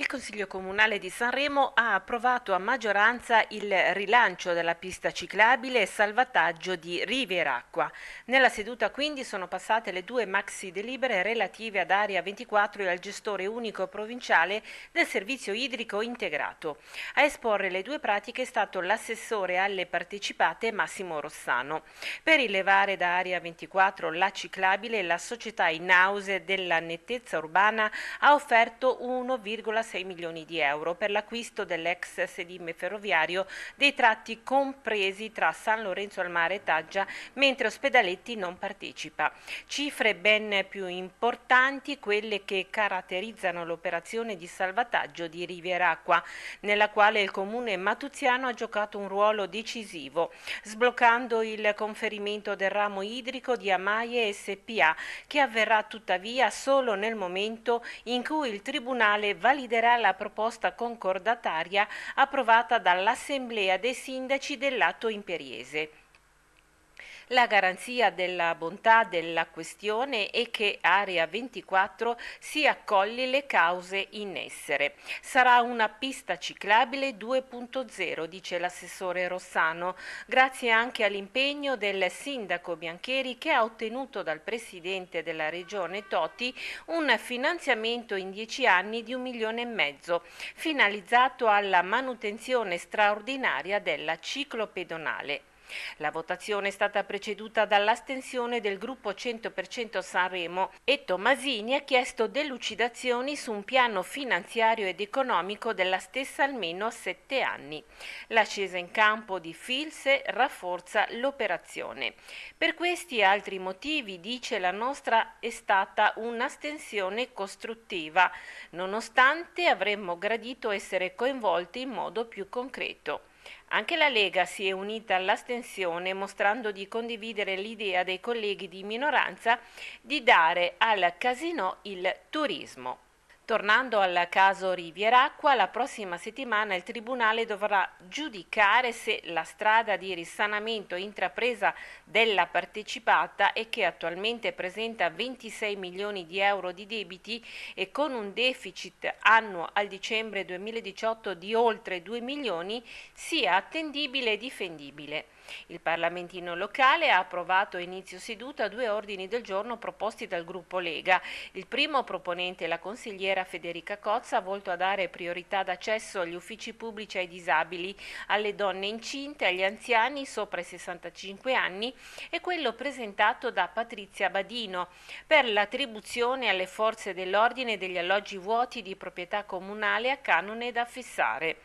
Il Consiglio Comunale di Sanremo ha approvato a maggioranza il rilancio della pista ciclabile e salvataggio di Riveracqua. Nella seduta quindi sono passate le due maxi delibere relative ad Area 24 e al gestore unico provinciale del servizio idrico integrato. A esporre le due pratiche è stato l'assessore alle partecipate Massimo Rossano. Per rilevare da Area 24 la ciclabile, la società in house della nettezza urbana ha offerto 1,6 6 milioni di euro per l'acquisto dell'ex sedime ferroviario dei tratti compresi tra San Lorenzo al Mare e Taggia, mentre Ospedaletti non partecipa. Cifre ben più importanti quelle che caratterizzano l'operazione di salvataggio di Rivieracqua, nella quale il comune matuziano ha giocato un ruolo decisivo, sbloccando il conferimento del ramo idrico di Amaie SPA, che avverrà tuttavia solo nel momento in cui il Tribunale validerà considera la proposta concordataria approvata dall'Assemblea dei Sindaci del Lato Imperiese la garanzia della bontà della questione e che Area 24 si accogli le cause in essere. Sarà una pista ciclabile 2.0, dice l'assessore Rossano, grazie anche all'impegno del sindaco Biancheri che ha ottenuto dal presidente della regione Toti un finanziamento in 10 anni di un milione e mezzo, finalizzato alla manutenzione straordinaria della ciclopedonale. La votazione è stata preceduta dall'astensione del gruppo 100% Sanremo e Tomasini ha chiesto delucidazioni su un piano finanziario ed economico della stessa almeno a sette anni. L'ascesa in campo di Filse rafforza l'operazione. Per questi e altri motivi, dice la nostra, è stata un'astensione costruttiva, nonostante avremmo gradito essere coinvolti in modo più concreto. Anche la Lega si è unita all'astensione mostrando di condividere l'idea dei colleghi di minoranza di dare al casino il turismo. Tornando al caso Rivieracqua, la prossima settimana il Tribunale dovrà giudicare se la strada di risanamento intrapresa della partecipata e che attualmente presenta 26 milioni di euro di debiti e con un deficit annuo al dicembre 2018 di oltre 2 milioni sia attendibile e difendibile. Il Parlamentino locale ha approvato a inizio seduta due ordini del giorno proposti dal gruppo Lega. Il primo proponente la consigliera Ministra Federica Cozza volto a dare priorità d'accesso agli uffici pubblici ai disabili, alle donne incinte, agli anziani sopra i 65 anni e quello presentato da Patrizia Badino per l'attribuzione alle forze dell'ordine degli alloggi vuoti di proprietà comunale a canone da fissare.